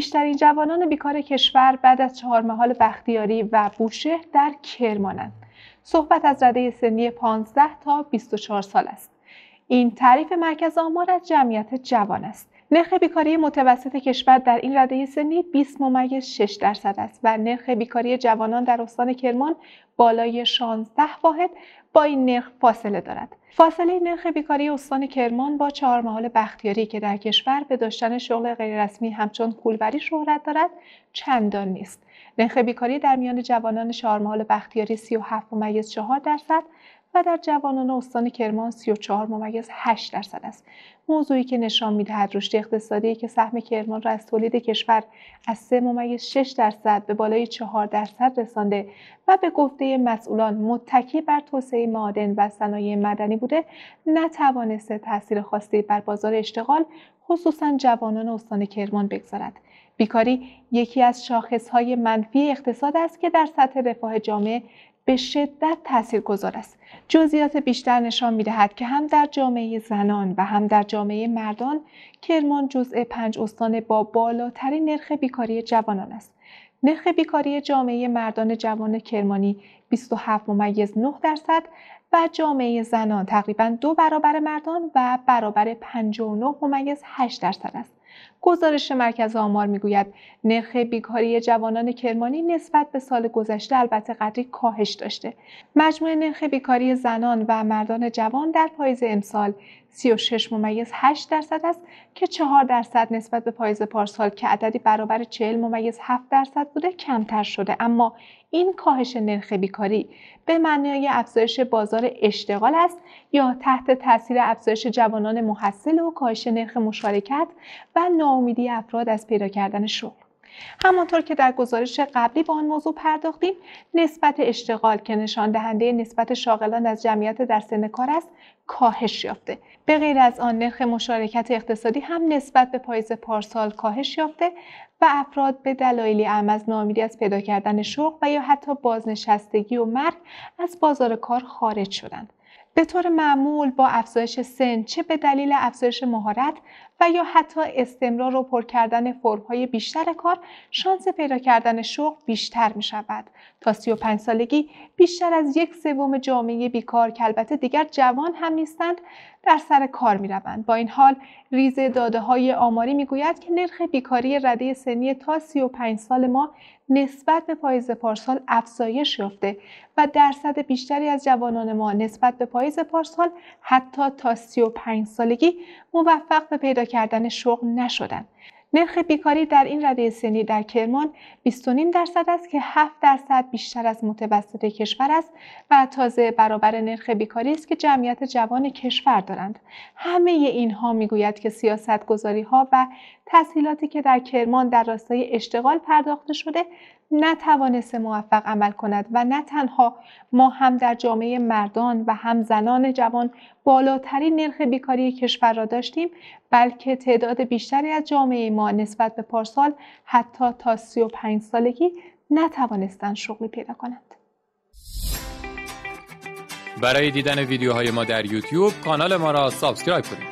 بیشترین جوانان بیکار کشور بعد از چهارمحال بختیاری و بوشهر در کرمانند صحبت از رده سنی 15 تا 24 سال است این تعریف مرکز آمار از جمعیت جوان است نرخ بیکاری متوسط کشور در این رده سنی 20 ممیز 6 درصد است و نرخ بیکاری جوانان در استان کرمان بالای 16 واحد با این نرخ فاصله دارد. فاصله نرخ بیکاری استان کرمان با چهار بختیاری که در کشور به داشتن شغل غیررسمی همچون کولبری شهرت دارد چندان نیست. نرخ بیکاری در میان جوانان چهار محال بختیاری 37 ممیز 4 درصد و در جوانان استان کرمان 34 ممیز 8 درصد است موضوعی که نشان میدهد رشد اقتصادی که سهم کرمان را از تولید کشور از 3 ممیز 6 درصد به بالای 4 درصد رسانده و به گفته مسئولان متکی بر توسعه مادن و صنایع مدنی بوده نتوانسته تاثیر خاصی بر بازار اشتغال خصوصا جوانان استان کرمان بگذارد بیکاری یکی از شاخصهای منفی اقتصاد است که در سطح رفاه جامعه به شدت گذار است جزئیات بیشتر نشان میدهد که هم در جامعه زنان و هم در جامعه مردان کرمان جزء پنج استان با بالاترین نرخ بیکاری جوانان است نرخ بیکاری جامعه مردان جوان کرمانی 27 ممیز 9 درصد و جامعه زنان تقریبا دو برابر مردان و برابر 59 ممیز 8 درصد است. گزارش مرکز آمار میگوید نرخ بیکاری جوانان کرمانی نسبت به سال گذشته البته قدری کاهش داشته مجموع نرخ بیکاری زنان و مردان جوان در پاییز امسال 36 ممیز 8 درصد است که 4 درصد نسبت به پاییز پارسال که عددی برابر 40 ممیز 7 درصد بوده کمتر شده اما این کاهش نرخ بیکاری به معنای افزایش بازار اشتغال است یا تحت تاثیر افزایش جوانان محصل و کاهش نرخ مشارکت و ناامیدی افراد از پیدا کردن شغل همانطور که در گزارش قبلی به آن موضوع پرداختیم نسبت اشتغال که نشان دهنده نسبت شاغلان از جمعیت در سن کار است کاهش یافته به غیر از آن نرخ مشارکت اقتصادی هم نسبت به پاییز پارسال کاهش یافته و افراد به دلایلی اعم از نامیدی از پیدا کردن شغل و یا حتی بازنشستگی و مرگ از بازار کار خارج شدند به طور معمول با افزایش سن چه به دلیل افزایش مهارت و یا حتی استمرار و پر کردن فرمهای بیشتر کار شانس پیدا کردن شغل بیشتر می شود تا 35 سالگی بیشتر از یک سوم جامعه بیکار که البته دیگر جوان هم نیستند در سر کار می روند. با این حال ریز داده های آماری می گوید که نرخ بیکاری رده سنی تا 35 سال ما نسبت به پاییز پارسال افزایش یافته و درصد بیشتری از جوانان ما نسبت به پاییز پارسال حتی تا 35 سالگی موفق به پیدا کردن شغل نشدند. نرخ بیکاری در این رده سنی در کرمان 20.5 درصد است که 7 درصد بیشتر از متوسط کشور است و تازه برابر نرخ بیکاری است که جمعیت جوان کشور دارند. همه اینها میگوید که سیاست گذاری ها و تسهیلاتی که در کرمان در راستای اشتغال پرداخته شده نتوانست موفق عمل کند و نه تنها ما هم در جامعه مردان و هم زنان جوان بالاترین نرخ بیکاری کشور را داشتیم بلکه تعداد بیشتری از جامعه ما نسبت به پارسال حتی تا 35 سالگی نتوانستند شغلی پیدا کنند. برای دیدن ویدیوهای ما در یوتیوب کانال ما را سابسکرایب کنید.